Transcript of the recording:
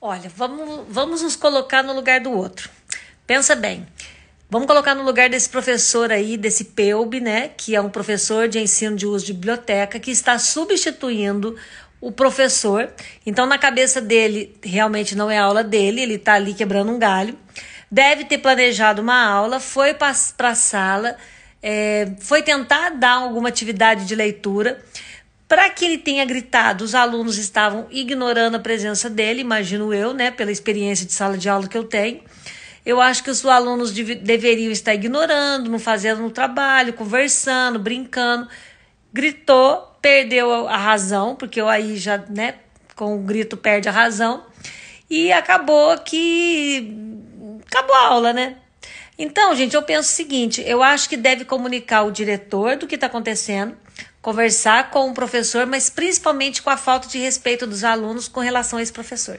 Olha, vamos, vamos nos colocar no lugar do outro. Pensa bem. Vamos colocar no lugar desse professor aí, desse PEUB, né? Que é um professor de ensino de uso de biblioteca que está substituindo o professor. Então, na cabeça dele, realmente não é aula dele, ele está ali quebrando um galho. Deve ter planejado uma aula, foi para a sala, é, foi tentar dar alguma atividade de leitura para que ele tenha gritado, os alunos estavam ignorando a presença dele, imagino eu, né, pela experiência de sala de aula que eu tenho. Eu acho que os alunos dev deveriam estar ignorando, não fazendo o trabalho, conversando, brincando. Gritou, perdeu a razão, porque eu aí já, né, com o grito perde a razão. E acabou que acabou a aula, né? Então, gente, eu penso o seguinte: eu acho que deve comunicar o diretor do que está acontecendo, conversar com o professor, mas principalmente com a falta de respeito dos alunos com relação a esse professor.